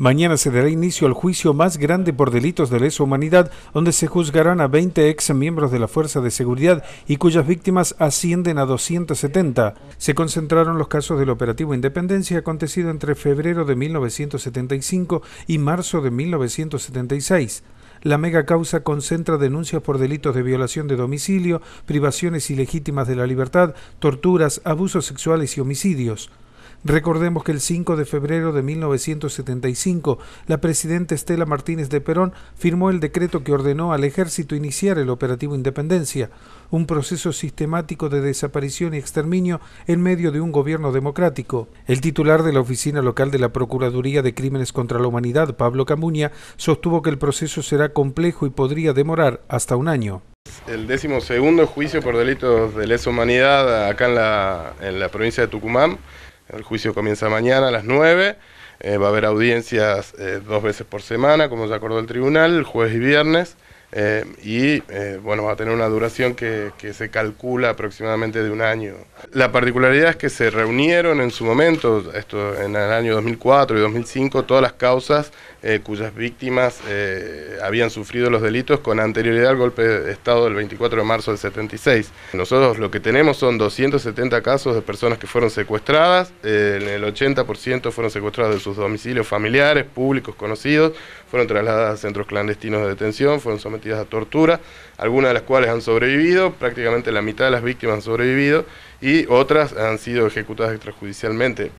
Mañana se dará inicio al juicio más grande por delitos de lesa humanidad, donde se juzgarán a 20 ex miembros de la Fuerza de Seguridad y cuyas víctimas ascienden a 270. Se concentraron los casos del operativo Independencia acontecido entre febrero de 1975 y marzo de 1976. La mega causa concentra denuncias por delitos de violación de domicilio, privaciones ilegítimas de la libertad, torturas, abusos sexuales y homicidios. Recordemos que el 5 de febrero de 1975, la presidenta Estela Martínez de Perón firmó el decreto que ordenó al ejército iniciar el operativo Independencia, un proceso sistemático de desaparición y exterminio en medio de un gobierno democrático. El titular de la oficina local de la Procuraduría de Crímenes contra la Humanidad, Pablo Camuña, sostuvo que el proceso será complejo y podría demorar hasta un año. El décimo segundo juicio por delitos de lesa humanidad acá en en la provincia de Tucumán. El juicio comienza mañana a las 9. Eh, va a haber audiencias eh, dos veces por semana, como se acordó el tribunal, jueves y viernes. Eh, y bueno, va a tener una duración que, que, se calcula aproximadamente de un año. La particularidad es que se reunieron en su momento, esto en el año 2004 y 2005, todas las causas eh, cuyas víctimas eh, habían sufrido los delitos con anterioridad al golpe de Estado del 24 de marzo del 76. Nosotros lo que tenemos son 270 casos de personas que fueron secuestradas, eh, en el 80% fueron secuestradas de sus domicilios familiares, públicos, conocidos, fueron trasladadas a centros clandestinos de detención, fueron sometidas a tortura, algunas de las cuales han sobrevivido, prácticamente la mitad de las víctimas han sobrevivido y otras han sido ejecutadas extrajudicialmente.